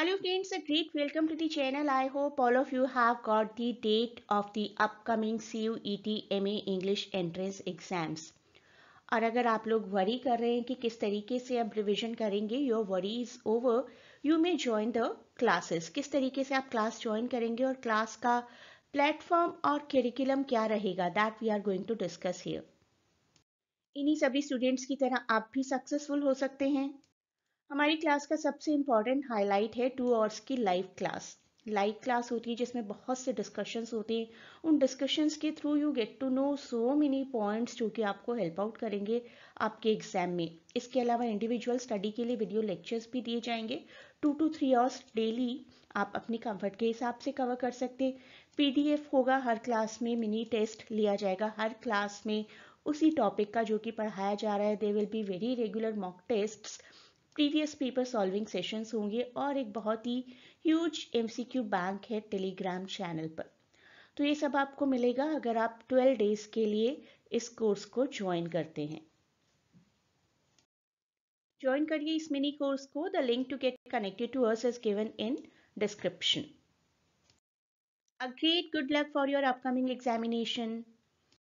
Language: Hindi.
Hello friends, a great welcome to the channel. I hope all of you have got the date of the upcoming CUET MA English Entrance Exams. और अगर आप लोग वरी कर रहे हैं कि किस तरीके से आप रिविजन करेंगे your worry is over you may join the classes किस तरीके से आप क्लास ज्वाइन करेंगे और क्लास का प्लेटफॉर्म और करिकुलम क्या रहेगा that we are going to discuss here इन्हीं सभी स्टूडेंट्स की तरह आप भी सक्सेसफुल हो सकते हैं हमारी क्लास का सबसे इम्पॉर्टेंट हाईलाइट है टू आवर्स की लाइव क्लास लाइव क्लास होती है जिसमें बहुत से डिस्कशंस होते हैं उन डिस्कशंस के through you get to know so many points जो कि आपको हेल्प आउट करेंगे आपके एग्जाम में इसके अलावा इंडिविजुअल स्टडी के लिए वीडियो लेक्चर्स भी दिए जाएंगे two to three hours daily आप अपने कंफर्ट के हिसाब से कवर कर सकते हैं पीडीएफ होगा हर क्लास में मिनी टेस्ट लिया जाएगा हर क्लास में उसी टॉपिक का जो कि पढ़ाया जा रहा है they will be very regular mock tests previous paper solving sessions होंगे और एक बहुत ही ह्यूज एमसीक्यू बैंक है टेलीग्राम चैनल पर तो ये सब आपको मिलेगा अगर आप 12 डेज के लिए इस कोर्स को ज्वाइन करते हैं ज्वाइन करिए इस मिनी कोर्स को the link to get connected to ours is given in description a great good luck for your upcoming examination